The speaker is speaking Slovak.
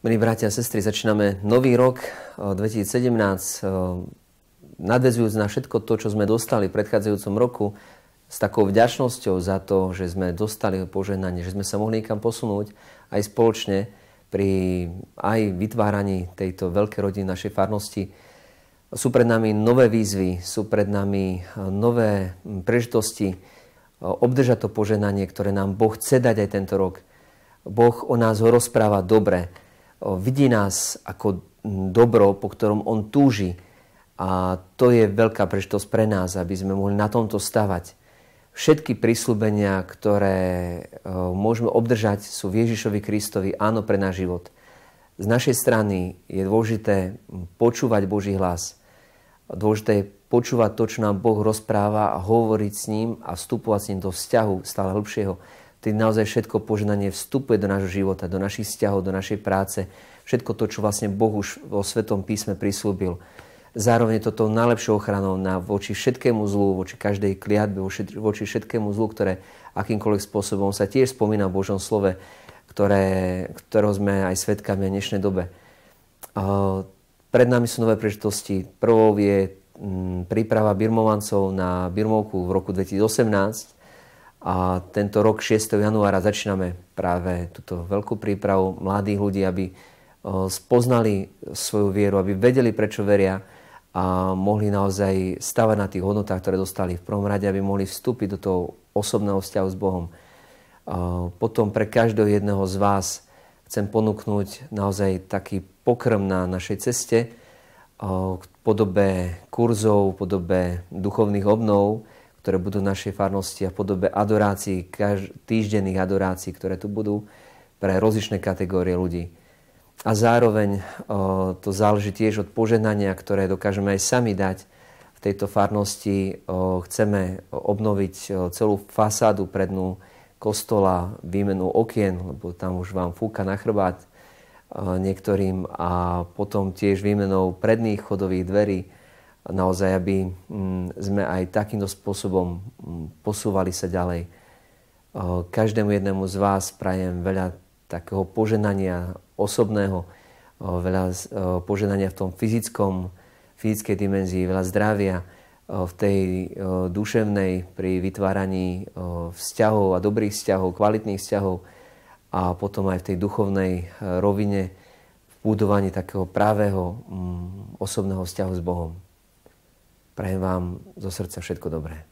Milí bratia a sestry, začíname nový rok 2017. Eh, eh, Nadezujúc na všetko to, čo sme dostali v predchádzajúcom roku, s takou vďačnosťou za to, že sme dostali požehnanie, že sme sa mohli niekam posunúť aj spoločne pri aj vytváraní tejto veľkej rodiny našej farnosti. Sú pred nami nové výzvy, sú pred nami eh, nové hm, prežitosti obdržať to požehnanie, ktoré nám Boh chce dať aj tento rok. Boh o nás ho rozpráva dobre vidí nás ako dobro, po ktorom on túži. A to je veľká prečtosť pre nás, aby sme mohli na tomto stavať. Všetky prísľubenia, ktoré môžeme obdržať, sú v Ježišovi Kristovi áno pre náš život. Z našej strany je dôležité počúvať Boží hlas. Dôležité je počúvať to, čo nám Boh rozpráva a hovoriť s ním a vstupovať s ním do vzťahu stále hĺbšieho vtedy naozaj všetko požnanie vstupuje do nášho života, do našich vzťahov, do našej práce, všetko to, čo vlastne Boh už vo Svetom písme prislúbil. Zároveň je to tou najlepšou ochranou na voči všetkému zlu, voči každej kliatbe, voči všetkému zlu, ktoré akýmkoľvek spôsobom sa tiež spomína v Božom slove, ktoré, ktorého sme aj svetkami v dnešnej dobe. Pred nami sú nové príležitosti. Prvou je mm, príprava birmovancov na birmovku v roku 2018 a tento rok 6. januára začíname práve túto veľkú prípravu mladých ľudí, aby spoznali svoju vieru, aby vedeli, prečo veria a mohli naozaj stavať na tých hodnotách, ktoré dostali v prvom rade, aby mohli vstúpiť do toho osobného vzťahu s Bohom. Potom pre každého jedného z vás chcem ponúknuť naozaj taký pokrm na našej ceste v podobe kurzov, v podobe duchovných obnov, ktoré budú v našej farnosti a v podobe adorácií, kaž- týždenných adorácií, ktoré tu budú pre rozličné kategórie ľudí. A zároveň o, to záleží tiež od požehnania, ktoré dokážeme aj sami dať. V tejto farnosti o, chceme obnoviť o, celú fasádu prednú kostola, výmenu okien, lebo tam už vám fúka na chrbát niektorým a potom tiež výmenou predných chodových dverí, naozaj, aby mm, sme aj takýmto spôsobom mm, posúvali sa ďalej. Každému jednému z vás prajem veľa takého poženania osobného, veľa poženania v tom fyzickom, fyzickej dimenzii, veľa zdravia v tej duševnej pri vytváraní vzťahov a dobrých vzťahov, kvalitných vzťahov a potom aj v tej duchovnej e, rovine v budovaní takého pravého mm, osobného vzťahu s Bohom. Prajem vám zo srdca všetko dobré.